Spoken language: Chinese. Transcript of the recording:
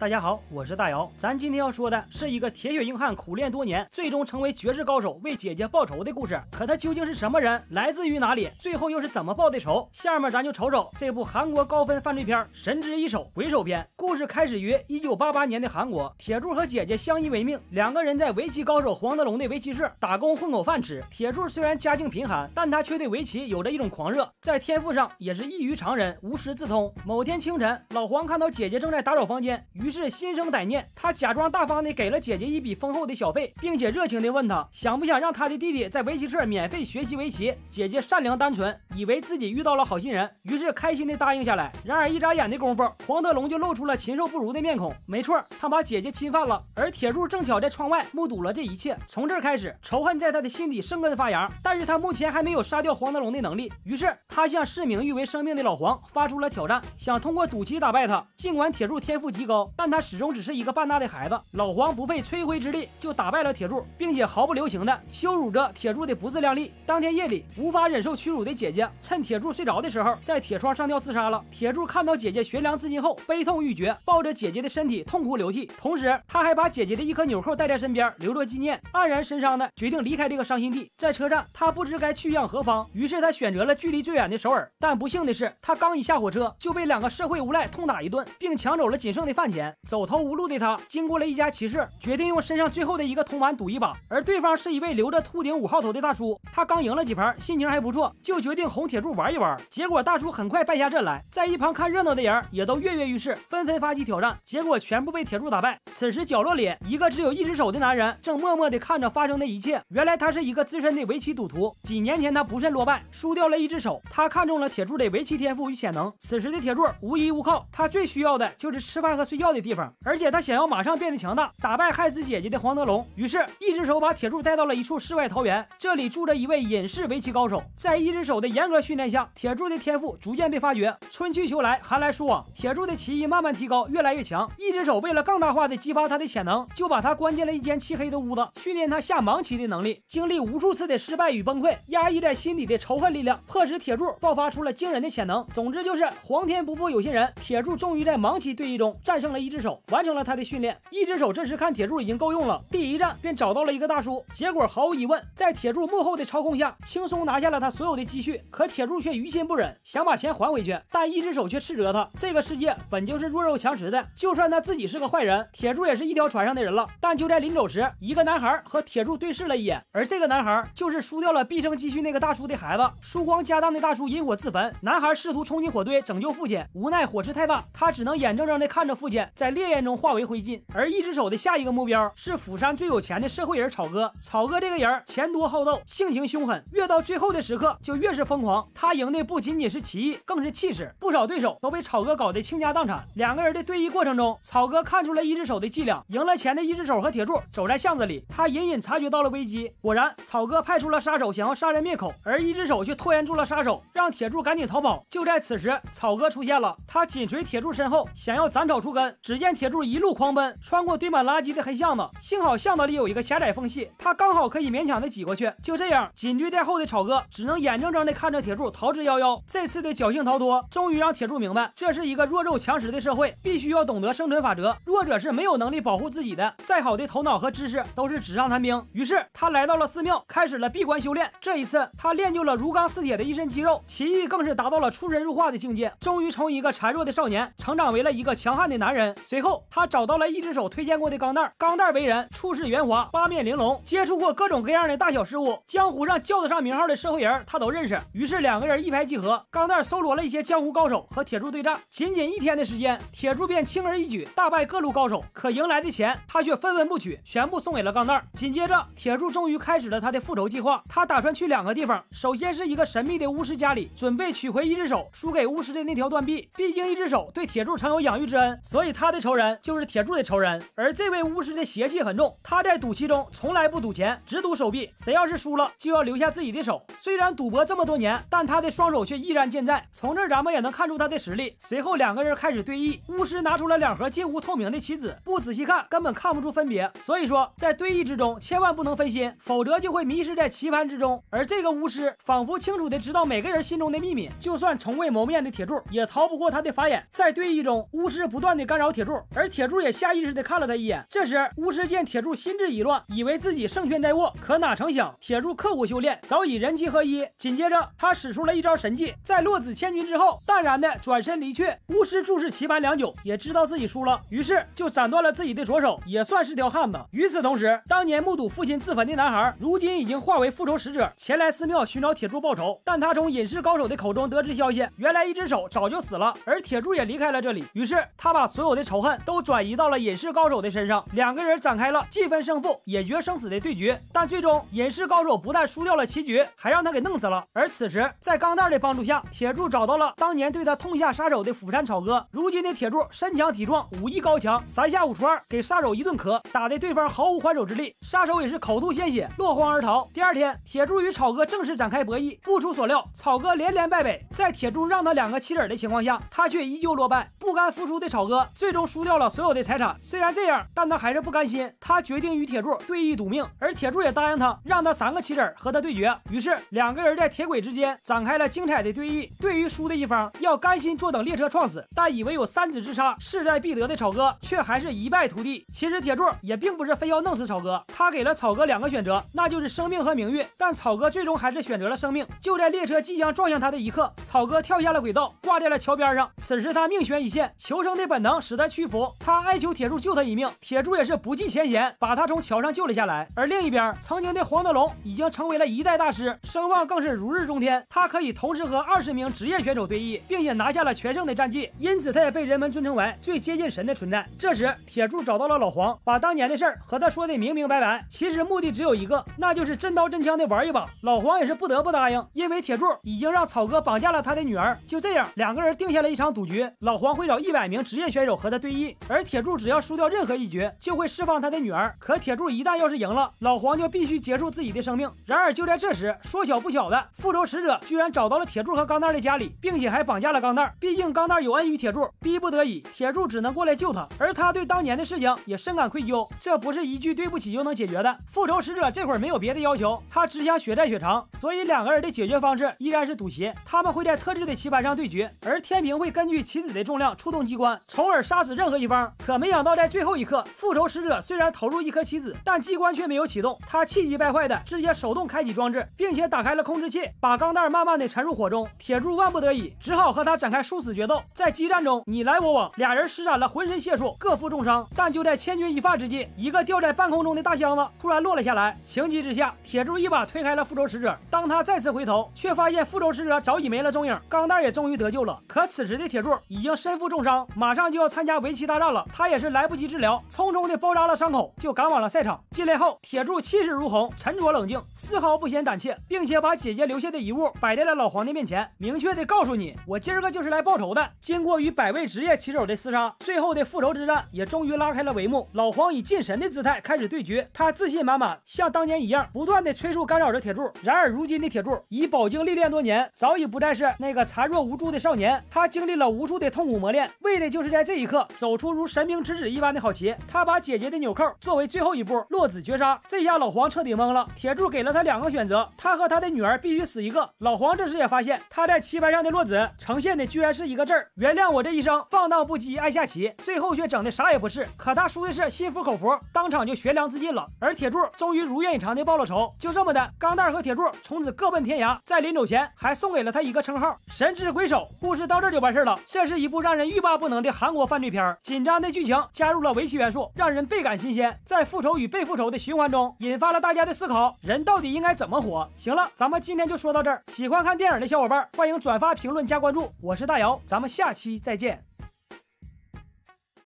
大家好，我是大姚。咱今天要说的是一个铁血硬汉苦练多年，最终成为绝世高手，为姐姐报仇的故事。可他究竟是什么人？来自于哪里？最后又是怎么报的仇？下面咱就瞅瞅这部韩国高分犯罪片《神之一手鬼手篇》。故事开始于一九八八年的韩国，铁柱和姐姐相依为命，两个人在围棋高手黄德龙的围棋社打工混口饭吃。铁柱虽然家境贫寒，但他却对围棋有着一种狂热，在天赋上也是异于常人，无师自通。某天清晨，老黄看到姐姐正在打扫房间，于。于是心生歹念，他假装大方的给了姐姐一笔丰厚的小费，并且热情的问她想不想让他的弟弟在围棋社免费学习围棋。姐姐善良单纯，以为自己遇到了好心人，于是开心的答应下来。然而一眨眼的功夫，黄德龙就露出了禽兽不如的面孔。没错，他把姐姐侵犯了。而铁柱正巧在窗外目睹了这一切。从这儿开始，仇恨在他的心底生根发芽。但是他目前还没有杀掉黄德龙的能力，于是他向市名誉为“生命”的老黄发出了挑战，想通过赌棋打败他。尽管铁柱天赋极高。但他始终只是一个半大的孩子。老黄不费吹灰之力就打败了铁柱，并且毫不留情的羞辱着铁柱的不自量力。当天夜里，无法忍受屈辱的姐姐趁铁柱睡着的时候，在铁窗上吊自杀了。铁柱看到姐姐悬梁自尽后，悲痛欲绝，抱着姐姐的身体痛哭流涕。同时，他还把姐姐的一颗纽扣带在身边，留作纪念。黯然神伤的决定离开这个伤心地。在车站，他不知该去向何方，于是他选择了距离最远的首尔。但不幸的是，他刚一下火车就被两个社会无赖痛打一顿，并抢走了仅剩的饭钱。走投无路的他，经过了一家骑士，决定用身上最后的一个铜板赌一把。而对方是一位留着秃顶五号头的大叔，他刚赢了几盘，心情还不错，就决定哄铁柱玩一玩。结果大叔很快败下阵来，在一旁看热闹的人也都跃跃欲试，纷纷发起挑战，结果全部被铁柱打败。此时角落里，一个只有一只手的男人正默默地看着发生的一切。原来他是一个资深的围棋赌徒，几年前他不慎落败，输掉了一只手。他看中了铁柱的围棋天赋与潜能。此时的铁柱无依无靠，他最需要的就是吃饭和睡觉的。地方，而且他想要马上变得强大，打败害死姐姐的黄德龙。于是，一只手把铁柱带到了一处世外桃源，这里住着一位隐士围棋高手。在一只手的严格训练下，铁柱的天赋逐渐被发掘。春去秋来，寒来暑往，铁柱的棋艺慢慢提高，越来越强。一只手为了更大化的激发他的潜能，就把他关进了一间漆黑的屋子，训练他下盲棋的能力。经历无数次的失败与崩溃，压抑在心底的仇恨力量，迫使铁柱爆发出了惊人的潜能。总之，就是皇天不负有心人，铁柱终于在盲棋对弈中战胜了一。一只手完成了他的训练，一只手这时看铁柱已经够用了，第一站便找到了一个大叔，结果毫无疑问，在铁柱幕后的操控下，轻松拿下了他所有的积蓄。可铁柱却于心不忍，想把钱还回去，但一只手却斥责他：这个世界本就是弱肉强食的，就算他自己是个坏人，铁柱也是一条船上的人了。但就在临走时，一个男孩和铁柱对视了一眼，而这个男孩就是输掉了毕生积蓄那个大叔的孩子。输光家当的大叔引火自焚，男孩试图冲进火堆拯救父亲，无奈火势太大，他只能眼睁睁地看着父亲。在烈焰中化为灰烬，而一只手的下一个目标是釜山最有钱的社会人草哥。草哥这个人钱多好斗，性情凶狠，越到最后的时刻就越是疯狂。他赢的不仅仅是棋艺，更是气势。不少对手都被草哥搞得倾家荡产。两个人的对弈过程中，草哥看出了一只手的伎俩，赢了钱的一只手和铁柱走在巷子里，他隐隐察觉到了危机。果然，草哥派出了杀手想要杀人灭口，而一只手却拖延住了杀手，让铁柱赶紧逃跑。就在此时，草哥出现了，他紧随铁柱身后，想要斩草除根。只见铁柱一路狂奔，穿过堆满垃圾的黑巷子。幸好巷道里有一个狭窄缝隙，他刚好可以勉强的挤过去。就这样，紧追在后的草哥只能眼睁睁的看着铁柱逃之夭夭。这次的侥幸逃脱，终于让铁柱明白，这是一个弱肉强食的社会，必须要懂得生存法则。弱者是没有能力保护自己的，再好的头脑和知识都是纸上谈兵。于是他来到了寺庙，开始了闭关修炼。这一次，他练就了如钢似铁的一身肌肉，奇遇更是达到了出神入化的境界。终于从一个孱弱的少年，成长为了一个强悍的男人。随后，他找到了一只手推荐过的钢蛋儿。钢蛋儿为人处事圆滑，八面玲珑，接触过各种各样的大小事物，江湖上叫得上名号的社会人，他都认识。于是两个人一拍即合。钢蛋儿搜罗了一些江湖高手和铁柱对战，仅仅一天的时间，铁柱便轻而易举大败各路高手。可赢来的钱，他却分文不取，全部送给了钢蛋儿。紧接着，铁柱终于开始了他的复仇计划。他打算去两个地方，首先是一个神秘的巫师家里，准备取回一只手输给巫师的那条断臂。毕竟一只手对铁柱曾有养育之恩，所以。他的仇人就是铁柱的仇人，而这位巫师的邪气很重。他在赌棋中从来不赌钱，只赌手臂。谁要是输了，就要留下自己的手。虽然赌博这么多年，但他的双手却依然健在。从这儿咱们也能看出他的实力。随后两个人开始对弈，巫师拿出了两盒近乎透明的棋子，不仔细看根本看不出分别。所以说，在对弈之中千万不能分心，否则就会迷失在棋盘之中。而这个巫师仿佛清楚的知道每个人心中的秘密，就算从未谋面的铁柱也逃不过他的法眼。在对弈中，巫师不断的干扰。铁柱，而铁柱也下意识的看了他一眼。这时，巫师见铁柱心智已乱，以为自己胜券在握。可哪成想，铁柱刻苦修炼，早已人机合一。紧接着，他使出了一招神技，在落子千钧之后，淡然的转身离去。巫师注视棋盘良久，也知道自己输了，于是就斩断了自己的左手，也算是条汉子。与此同时，当年目睹父亲自焚的男孩，如今已经化为复仇使者，前来寺庙寻找铁柱报仇。但他从隐士高手的口中得知消息，原来一只手早就死了，而铁柱也离开了这里。于是他把所有。的仇恨都转移到了隐士高手的身上，两个人展开了既分胜负也决生死的对决。但最终，隐士高手不但输掉了棋局，还让他给弄死了。而此时，在钢蛋的帮助下，铁柱找到了当年对他痛下杀手的釜山草哥。如今的铁柱身强体壮，武艺高强，三下五除二给杀手一顿磕，打得对方毫无还手之力。杀手也是口吐鲜血，落荒而逃。第二天，铁柱与草哥正式展开博弈。不出所料，草哥连连败北。在铁柱让他两个棋子的情况下，他却依旧落败。不甘服输的草哥最。最终输掉了所有的财产，虽然这样，但他还是不甘心。他决定与铁柱对弈赌命，而铁柱也答应他，让他三个棋子和他对决。于是两个人在铁轨之间展开了精彩的对弈。对于输的一方，要甘心坐等列车撞死，但以为有三子之差，势在必得的草哥却还是一败涂地。其实铁柱也并不是非要弄死草哥，他给了草哥两个选择，那就是生命和名誉。但草哥最终还是选择了生命。就在列车即将撞向他的一刻，草哥跳下了轨道，挂在了桥边上。此时他命悬一线，求生的本能使。他屈服，他哀求铁柱救他一命，铁柱也是不计前嫌，把他从桥上救了下来。而另一边，曾经的黄德龙已经成为了一代大师，声望更是如日中天。他可以同时和二十名职业选手对弈，并且拿下了全胜的战绩，因此他也被人们尊称为最接近神的存在。这时，铁柱找到了老黄，把当年的事儿和他说的明明白白。其实目的只有一个，那就是真刀真枪的玩一把。老黄也是不得不答应，因为铁柱已经让草哥绑架了他的女儿。就这样，两个人定下了一场赌局，老黄会找一百名职业选手和。的对弈，而铁柱只要输掉任何一局，就会释放他的女儿。可铁柱一旦要是赢了，老黄就必须结束自己的生命。然而就在这时，说小不小的，复仇使者居然找到了铁柱和钢蛋的家里，并且还绑架了钢蛋。毕竟钢蛋有恩于铁柱，逼不得已，铁柱只能过来救他。而他对当年的事情也深感愧疚，这不是一句对不起就能解决的。复仇使者这会儿没有别的要求，他只想血债血偿，所以两个人的解决方式依然是赌棋。他们会在特制的棋盘上对决，而天平会根据棋子的重量触动机关，从而杀。杀死任何一方，可没想到在最后一刻，复仇使者虽然投入一颗棋子，但机关却没有启动。他气急败坏的直接手动开启装置，并且打开了控制器，把钢蛋慢慢的沉入火中。铁柱万不得已，只好和他展开殊死决斗。在激战中，你来我往，俩人施展了浑身解数，各负重伤。但就在千钧一发之际，一个吊在半空中的大箱子突然落了下来。情急之下，铁柱一把推开了复仇使者。当他再次回头，却发现复仇使者早已没了踪影，钢蛋也终于得救了。可此时的铁柱已经身负重伤，马上就要。参加围棋大战了，他也是来不及治疗，匆匆的包扎了伤口，就赶往了赛场。进来后，铁柱气势如虹，沉着冷静，丝毫不显胆怯，并且把姐姐留下的遗物摆在了老黄的面前，明确的告诉你，我今个就是来报仇的。经过与百位职业棋手的厮杀，最后的复仇之战也终于拉开了帷幕。老黄以近神的姿态开始对局，他自信满满，像当年一样，不断的催促干扰着铁柱。然而，如今的铁柱已饱经历练多年，早已不再是那个孱弱无助的少年。他经历了无数的痛苦磨练，为的就是在这一。走出如神明指指一般的好棋，他把姐姐的纽扣作为最后一步落子绝杀，这下老黄彻底懵了。铁柱给了他两个选择，他和他的女儿必须死一个。老黄这时也发现他在棋盘上的落子呈现的居然是一个字儿，原谅我这一生放荡不羁，爱下棋，最后却整的啥也不是。可他输的是心服口服，当场就悬梁自尽了。而铁柱终于如愿以偿的报了仇。就这么的，钢蛋和铁柱从此各奔天涯，在临走前还送给了他一个称号——神之鬼手。故事到这就完事了。这是一部让人欲罢不能的韩国番。犯罪片紧张的剧情加入了围棋元素，让人倍感新鲜。在复仇与被复仇的循环中，引发了大家的思考：人到底应该怎么活？行了，咱们今天就说到这儿。喜欢看电影的小伙伴，欢迎转发、评论、加关注。我是大姚，咱们下期再见。